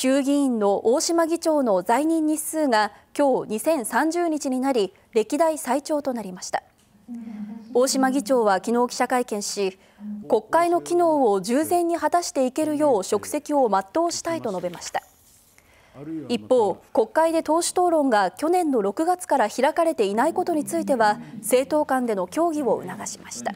衆議院の大島議長の在任日数が今日2030日になり歴代最長となりました大島議長は昨日記者会見し国会の機能を従前に果たしていけるよう職責を全うしたいと述べました一方国会で党首討論が去年の6月から開かれていないことについては政党間での協議を促しました